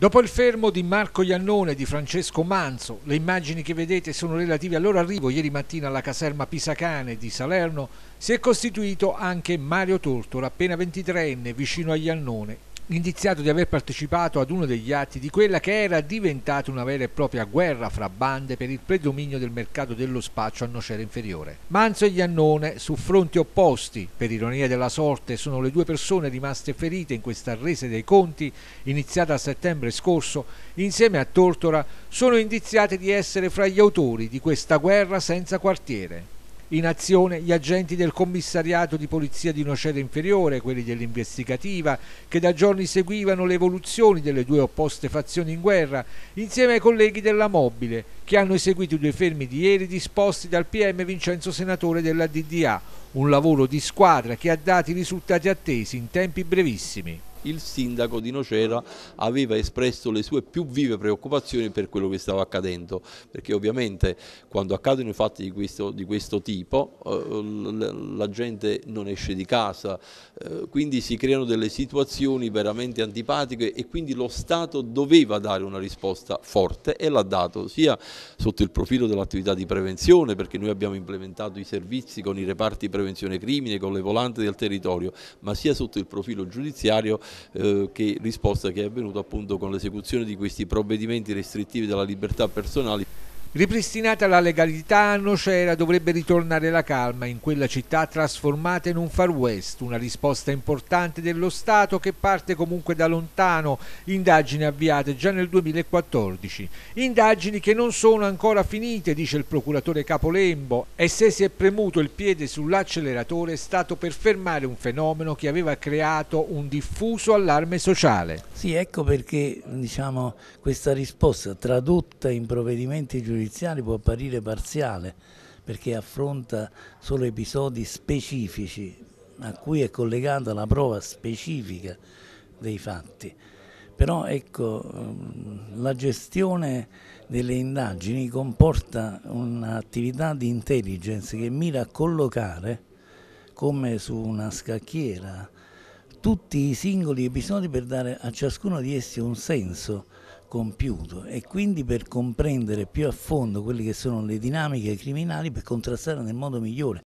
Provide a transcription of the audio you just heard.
Dopo il fermo di Marco Iannone e di Francesco Manzo, le immagini che vedete sono relative al loro arrivo ieri mattina alla caserma Pisacane di Salerno, si è costituito anche Mario Tortora, appena 23enne, vicino a Iannone, indiziato di aver partecipato ad uno degli atti di quella che era diventata una vera e propria guerra fra bande per il predominio del mercato dello spaccio a Nocera Inferiore. Manzo e Giannone, su fronti opposti, per ironia della sorte, sono le due persone rimaste ferite in questa resa dei conti, iniziata a settembre scorso, insieme a Tortora, sono indiziate di essere fra gli autori di questa guerra senza quartiere in azione gli agenti del commissariato di polizia di Nocera Inferiore, quelli dell'investigativa, che da giorni seguivano le evoluzioni delle due opposte fazioni in guerra, insieme ai colleghi della Mobile, che hanno eseguito i due fermi di ieri disposti dal PM Vincenzo Senatore della DDA, un lavoro di squadra che ha dato i risultati attesi in tempi brevissimi il sindaco di Nocera aveva espresso le sue più vive preoccupazioni per quello che stava accadendo, perché ovviamente quando accadono i fatti di questo, di questo tipo eh, la gente non esce di casa, eh, quindi si creano delle situazioni veramente antipatiche e quindi lo Stato doveva dare una risposta forte e l'ha dato sia sotto il profilo dell'attività di prevenzione, perché noi abbiamo implementato i servizi con i reparti prevenzione crimine, con le volanti del territorio, ma sia sotto il profilo giudiziario eh, che risposta che è avvenuta appunto con l'esecuzione di questi provvedimenti restrittivi della libertà personale. Ripristinata la legalità a Nocera dovrebbe ritornare la calma in quella città trasformata in un far west, una risposta importante dello Stato che parte comunque da lontano, indagini avviate già nel 2014, indagini che non sono ancora finite, dice il procuratore Capolembo, e se si è premuto il piede sull'acceleratore è stato per fermare un fenomeno che aveva creato un diffuso allarme sociale. Sì, ecco perché diciamo, questa risposta tradotta in provvedimenti giudiziari giudiziario può apparire parziale perché affronta solo episodi specifici a cui è collegata la prova specifica dei fatti. Però ecco, ehm, la gestione delle indagini comporta un'attività di intelligence che mira a collocare, come su una scacchiera, tutti i singoli episodi per dare a ciascuno di essi un senso, compiuto e quindi per comprendere più a fondo quelle che sono le dinamiche criminali per contrastare nel modo migliore